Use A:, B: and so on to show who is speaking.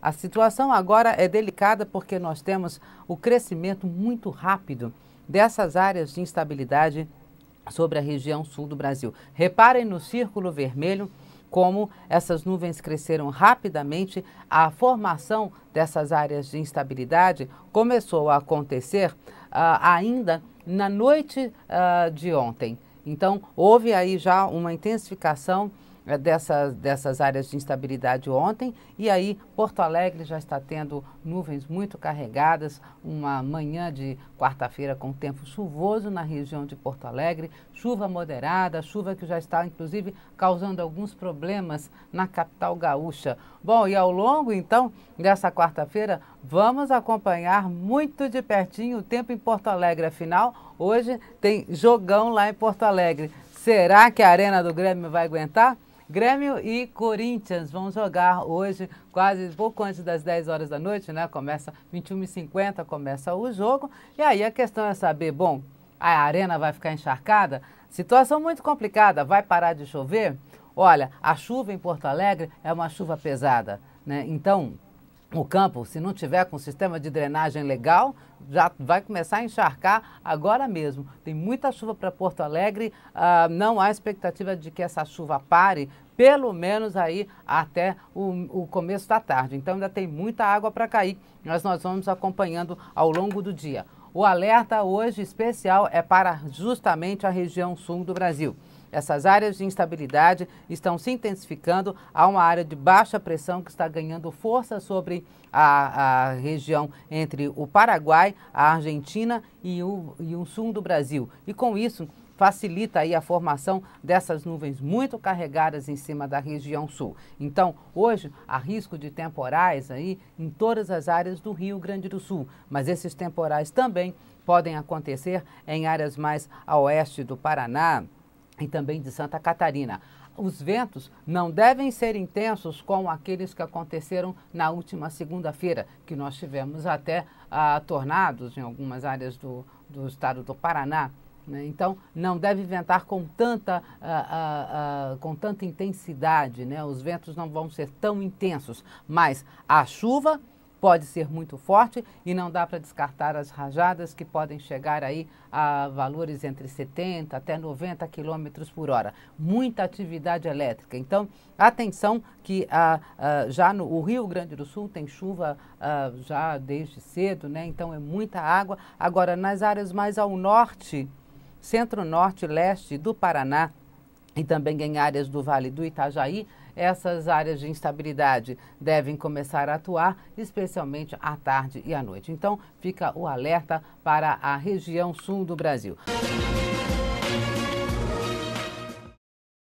A: A situação agora é delicada porque nós temos o crescimento muito rápido dessas áreas de instabilidade sobre a região sul do Brasil. Reparem no círculo vermelho como essas nuvens cresceram rapidamente, a formação dessas áreas de instabilidade começou a acontecer uh, ainda na noite uh, de ontem. Então, houve aí já uma intensificação é, dessas, dessas áreas de instabilidade ontem. E aí, Porto Alegre já está tendo nuvens muito carregadas, uma manhã de quarta-feira com tempo chuvoso na região de Porto Alegre, chuva moderada, chuva que já está, inclusive, causando alguns problemas na capital gaúcha. Bom, e ao longo, então, dessa quarta-feira, vamos acompanhar muito de pertinho o tempo em Porto Alegre. Afinal, hoje tem jogão lá em Porto Alegre. Será que a Arena do Grêmio vai aguentar? Grêmio e Corinthians vão jogar hoje, quase pouco antes das 10 horas da noite, né? Começa 21h50, começa o jogo. E aí a questão é saber, bom, a arena vai ficar encharcada? Situação muito complicada, vai parar de chover? Olha, a chuva em Porto Alegre é uma chuva pesada, né? Então, o campo, se não tiver com sistema de drenagem legal, já vai começar a encharcar agora mesmo. Tem muita chuva para Porto Alegre, uh, não há expectativa de que essa chuva pare, pelo menos aí até o, o começo da tarde. Então ainda tem muita água para cair, mas nós vamos acompanhando ao longo do dia. O alerta hoje especial é para justamente a região sul do Brasil. Essas áreas de instabilidade estão se intensificando. Há uma área de baixa pressão que está ganhando força sobre a, a região entre o Paraguai, a Argentina e o, e o sul do Brasil. E com isso, facilita aí a formação dessas nuvens muito carregadas em cima da região sul. Então, hoje há risco de temporais aí em todas as áreas do Rio Grande do Sul, mas esses temporais também podem acontecer em áreas mais a oeste do Paraná, e também de Santa Catarina. Os ventos não devem ser intensos como aqueles que aconteceram na última segunda-feira, que nós tivemos até ah, tornados em algumas áreas do, do estado do Paraná. Né? Então, não deve ventar com tanta, ah, ah, ah com tanta intensidade, né? os ventos não vão ser tão intensos, mas a chuva pode ser muito forte e não dá para descartar as rajadas que podem chegar aí a valores entre 70 até 90 quilômetros por hora. Muita atividade elétrica. Então, atenção que ah, ah, já no o Rio Grande do Sul tem chuva ah, já desde cedo, né? Então é muita água. Agora, nas áreas mais ao norte, centro-norte, leste do Paraná e também em áreas do Vale do Itajaí, essas áreas de instabilidade devem começar a atuar, especialmente à tarde e à noite. Então, fica o alerta para a região sul do Brasil.